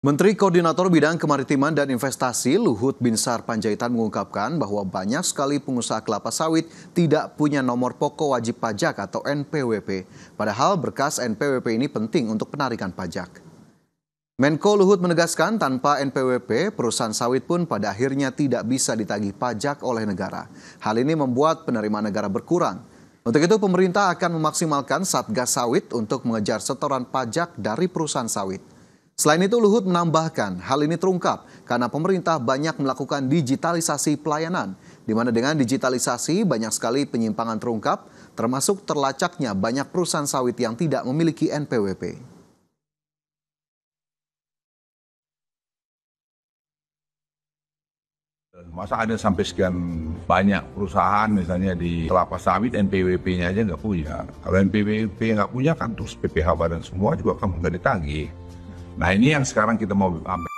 Menteri Koordinator Bidang Kemaritiman dan Investasi Luhut Binsar Panjaitan mengungkapkan bahwa banyak sekali pengusaha kelapa sawit tidak punya nomor pokok wajib pajak atau NPWP. Padahal berkas NPWP ini penting untuk penarikan pajak. Menko Luhut menegaskan tanpa NPWP, perusahaan sawit pun pada akhirnya tidak bisa ditagih pajak oleh negara. Hal ini membuat penerimaan negara berkurang. Untuk itu pemerintah akan memaksimalkan Satgas Sawit untuk mengejar setoran pajak dari perusahaan sawit. Selain itu Luhut menambahkan hal ini terungkap karena pemerintah banyak melakukan digitalisasi pelayanan di mana dengan digitalisasi banyak sekali penyimpangan terungkap termasuk terlacaknya banyak perusahaan sawit yang tidak memiliki NPWP. Masa ada sampai sekian banyak perusahaan misalnya di kelapa sawit NPWP-nya aja nggak punya. Kalau NPWP nggak punya kan terus PPH badan semua juga kan nggak ditagih. Nah ini yang sekarang kita mau